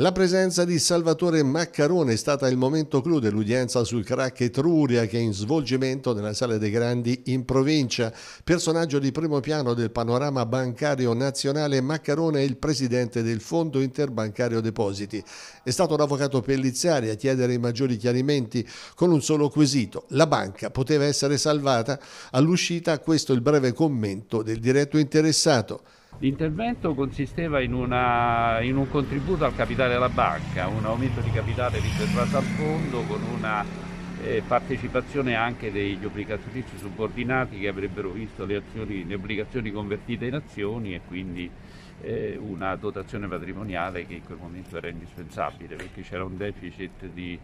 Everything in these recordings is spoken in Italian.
La presenza di Salvatore Maccarone è stata il momento clou dell'udienza sul crack Etruria che è in svolgimento nella Sala dei Grandi in provincia. Personaggio di primo piano del panorama bancario nazionale, Maccarone è il presidente del Fondo Interbancario Depositi. È stato l'avvocato Pellizzari a chiedere i maggiori chiarimenti con un solo quesito. La banca poteva essere salvata? All'uscita questo è il breve commento del diretto interessato. L'intervento consisteva in, una, in, un contributo al capitale della banca, un aumento di capitale riservato al fondo con una eh, partecipazione anche degli obbligazionisti subordinati che avrebbero visto le, azioni, le obbligazioni convertite in azioni e quindi eh, una dotazione patrimoniale che in quel momento era indispensabile perché c'era un deficit di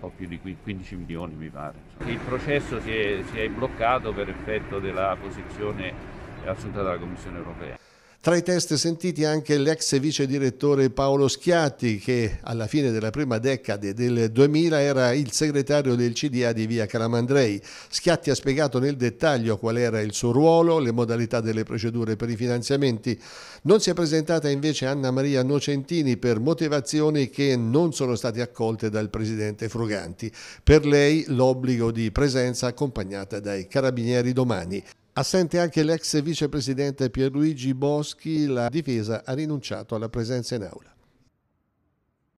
un po' più di 15 milioni mi pare. Il processo si è, si è bloccato per effetto della posizione e assunta dalla Commissione europea. Tra i test sentiti anche l'ex vice direttore Paolo Schiatti che alla fine della prima decade del 2000 era il segretario del CDA di Via Calamandrei. Schiatti ha spiegato nel dettaglio qual era il suo ruolo, le modalità delle procedure per i finanziamenti. Non si è presentata invece Anna Maria Nocentini per motivazioni che non sono state accolte dal presidente Fruganti. Per lei l'obbligo di presenza accompagnata dai carabinieri domani. Assente anche l'ex vicepresidente Pierluigi Boschi, la difesa ha rinunciato alla presenza in aula.